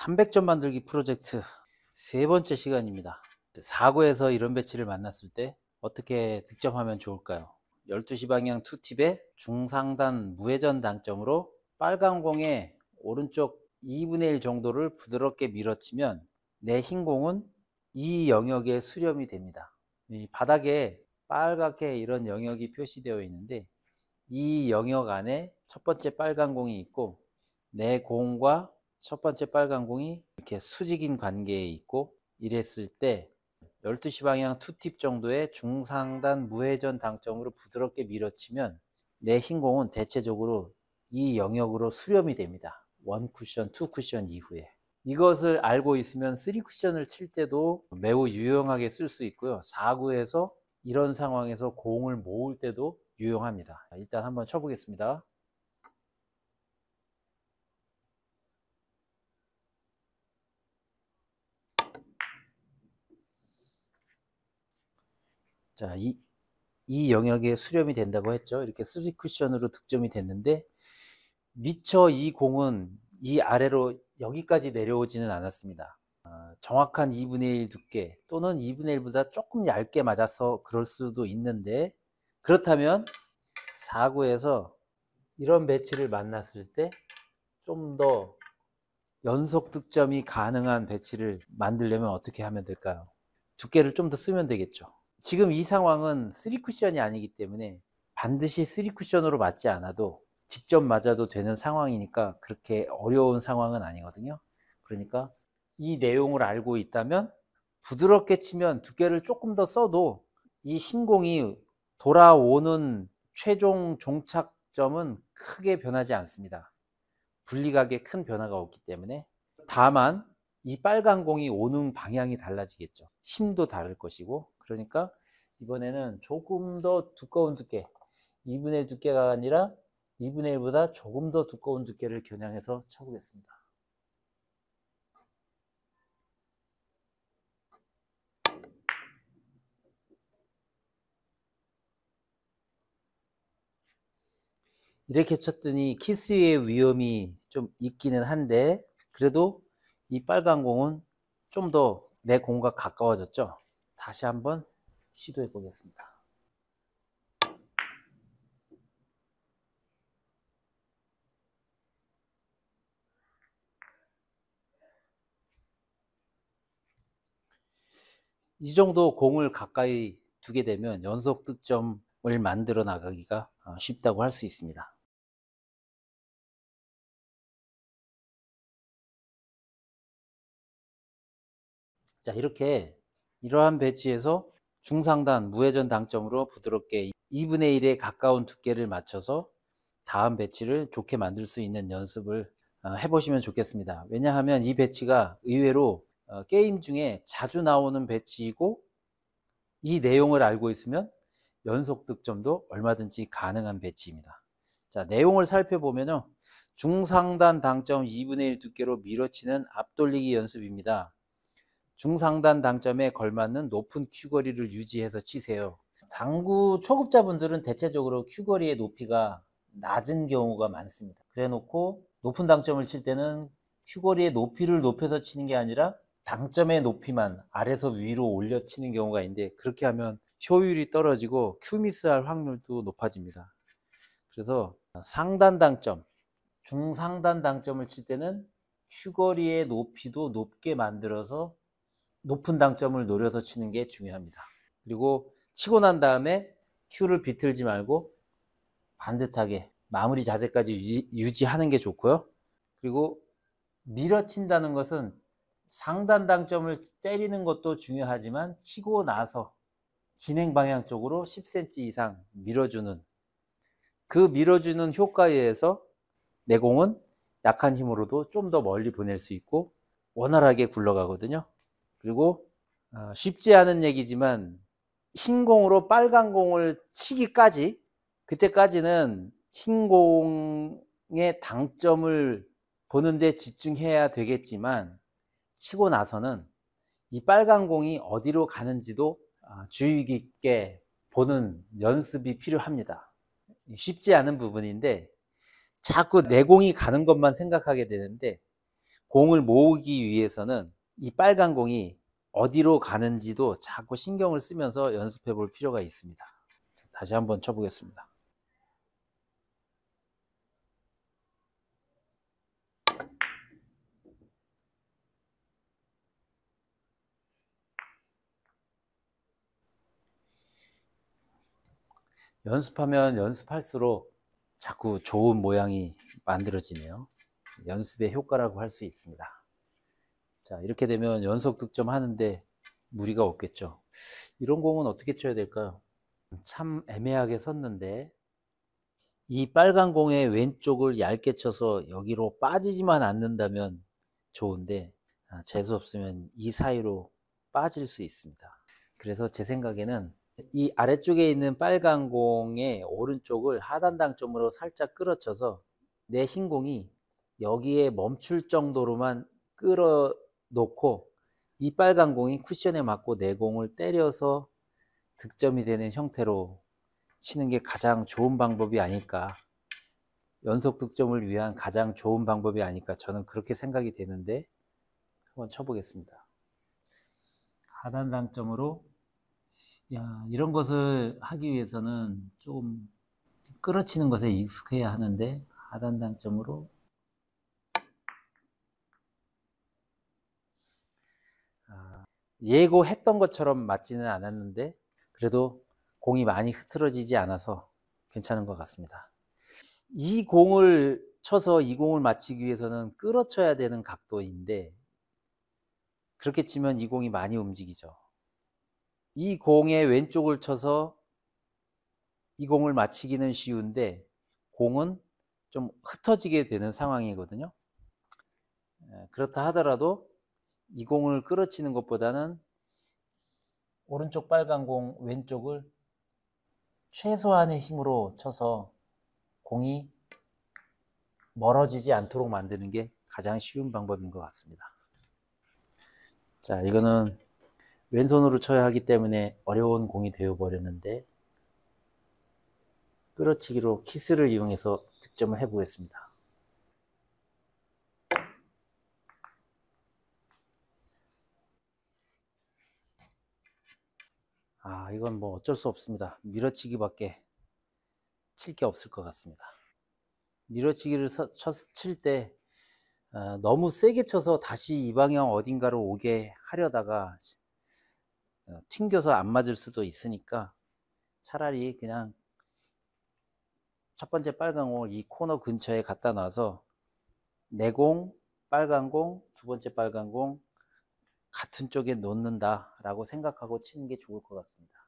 300점 만들기 프로젝트 세 번째 시간입니다. 사고에서 이런 배치를 만났을 때 어떻게 득점하면 좋을까요? 12시 방향 투팁의 중상단 무회전 당점으로 빨간 공의 오른쪽 2분의 1 정도를 부드럽게 밀어치면 내 흰 공은 이 영역에 수렴이 됩니다. 이 바닥에 빨갛게 이런 영역이 표시되어 있는데 이 영역 안에 첫 번째 빨간 공이 있고 내 공과 첫 번째 빨간 공이 이렇게 수직인 관계에 있고 이랬을 때 12시 방향 투팁 정도의 중상단 무회전 당점으로 부드럽게 밀어치면 내 흰공은 대체적으로 이 영역으로 수렴이 됩니다. 1 쿠션, 2 쿠션 이후에. 이것을 알고 있으면 3 쿠션을 칠 때도 매우 유용하게 쓸 수 있고요. 4구에서 이런 상황에서 공을 모을 때도 유용합니다. 일단 한번 쳐보겠습니다. 자, 이, 이 영역에 수렴이 된다고 했죠. 이렇게 3 쿠션으로 득점이 됐는데 미처 이 공은 이 아래로 여기까지 내려오지는 않았습니다. 어, 정확한 2분의 1 두께 또는 2분의 1보다 조금 얇게 맞아서 그럴 수도 있는데 그렇다면 4구에서 이런 배치를 만났을 때 좀 더 연속 득점이 가능한 배치를 만들려면 어떻게 하면 될까요? 두께를 좀 더 쓰면 되겠죠. 지금 이 상황은 3쿠션이 아니기 때문에 반드시 3쿠션으로 맞지 않아도 직접 맞아도 되는 상황이니까 그렇게 어려운 상황은 아니거든요. 그러니까 이 내용을 알고 있다면 부드럽게 치면 두께를 조금 더 써도 이 신공이 돌아오는 최종 종착점은 크게 변하지 않습니다. 분리각에 큰 변화가 없기 때문에 다만 이 빨간 공이 오는 방향이 달라지겠죠. 힘도 다를 것이고 그러니까 이번에는 조금 더 두꺼운 두께 2분의 1 두께가 아니라 2분의 1보다 조금 더 두꺼운 두께를 겨냥해서 쳐보겠습니다. 이렇게 쳤더니 키스의 위험이 좀 있기는 한데 그래도 이 빨간 공은 좀 더 내 공과 가까워졌죠. 다시 한번 시도해 보겠습니다. 이 정도 공을 가까이 두게 되면 연속 득점을 만들어 나가기가 어, 쉽다고 할 수 있습니다. 자, 이렇게 이러한 배치에서 중상단 무회전 당점으로 부드럽게 2분의 1에 가까운 두께를 맞춰서 다음 배치를 좋게 만들 수 있는 연습을 어, 해보시면 좋겠습니다. 왜냐하면 이 배치가 의외로 어, 게임 중에 자주 나오는 배치이고 이 내용을 알고 있으면 연속 득점도 얼마든지 가능한 배치입니다. 자, 내용을 살펴보면 중상단 당점 2분의 1 두께로 밀어치는 앞돌리기 연습입니다. 중상단 당점에 걸맞는 높은 큐거리를 유지해서 치세요. 당구 초급자분들은 대체적으로 큐거리의 높이가 낮은 경우가 많습니다. 그래 놓고 높은 당점을 칠 때는 큐거리의 높이를 높여서 치는 게 아니라 당점의 높이만 아래서 위로 올려 치는 경우가 있는데 그렇게 하면 효율이 떨어지고 큐미스할 확률도 높아집니다. 그래서 상단 당점, 중상단 당점을 칠 때는 큐거리의 높이도 높게 만들어서 높은 당점을 노려서 치는 게 중요합니다. 그리고 치고 난 다음에 큐를 비틀지 말고 반듯하게 마무리 자세까지 유지하는 게 좋고요. 그리고 밀어친다는 것은 상단 당점을 때리는 것도 중요하지만 치고 나서 진행 방향 쪽으로 10cm 이상 밀어주는 그 밀어주는 효과에 의해서 내공은 약한 힘으로도 좀 더 멀리 보낼 수 있고 원활하게 굴러가거든요. 그리고 어, 쉽지 않은 얘기지만 흰 공으로 빨간 공을 치기까지 그때까지는 흰 공의 당점을 보는데 집중해야 되겠지만 치고 나서는 이 빨간 공이 어디로 가는지도 아, 주의 깊게 보는 연습이 필요합니다. 쉽지 않은 부분인데 자꾸 내 공이 가는 것만 생각하게 되는데 공을 모으기 위해서는 이 빨간 공이 어디로 가는지도 자꾸 신경을 쓰면서 연습해 볼 필요가 있습니다. 다시 한번 쳐보겠습니다. 연습하면 연습할수록 자꾸 좋은 모양이 만들어지네요. 연습의 효과라고 할 수 있습니다. 자, 이렇게 되면 연속 득점하는데 무리가 없겠죠. 이런 공은 어떻게 쳐야 될까요? 참 애매하게 섰는데 이 빨간 공의 왼쪽을 얇게 쳐서 여기로 빠지지만 않는다면 좋은데 아, 재수 없으면 이 사이로 빠질 수 있습니다. 그래서 제 생각에는 이 아래쪽에 있는 빨간 공의 오른쪽을 하단 당점으로 살짝 끌어쳐서 내 신공이 여기에 멈출 정도로만 끌어 놓고 이 빨간 공이 쿠션에 맞고 내 공을 때려서 득점이 되는 형태로 치는 게 가장 좋은 방법이 아닐까. 연속 득점을 위한 가장 좋은 방법이 아닐까. 저는 그렇게 생각이 되는데 한번 쳐보겠습니다. 하단 당점으로 야, 이런 것을 하기 위해서는 좀 끌어치는 것에 익숙해야 하는데 하단 당점으로 예고했던 것처럼 맞지는 않았는데 그래도 공이 많이 흐트러지지 않아서 괜찮은 것 같습니다. 이 공을 쳐서 이 공을 맞히기 위해서는 끌어쳐야 되는 각도인데 그렇게 치면 이 공이 많이 움직이죠. 이 공의 왼쪽을 쳐서 이 공을 맞히기는 쉬운데 공은 좀 흩어지게 되는 상황이거든요. 그렇다 하더라도 이 공을 끌어치는 것보다는 오른쪽 빨간 공 왼쪽을 최소한의 힘으로 쳐서 공이 멀어지지 않도록 만드는 게 가장 쉬운 방법인 것 같습니다. 자, 이거는 왼손으로 쳐야 하기 때문에 어려운 공이 되어버렸는데 끌어치기로 키스를 이용해서 득점을 해보겠습니다. 이건 뭐 어쩔 수 없습니다 밀어치기밖에 칠 게 없을 것 같습니다 밀어치기를 칠때 어, 너무 세게 쳐서 다시 이 방향 어딘가로 오게 하려다가 어, 튕겨서 안 맞을 수도 있으니까 차라리 그냥 첫 번째 빨강 공을 이 코너 근처에 갖다 놔서 내공 빨강 공, 두 번째 빨강공 같은 쪽에 놓는다라고 생각하고 치는 게 좋을 것 같습니다.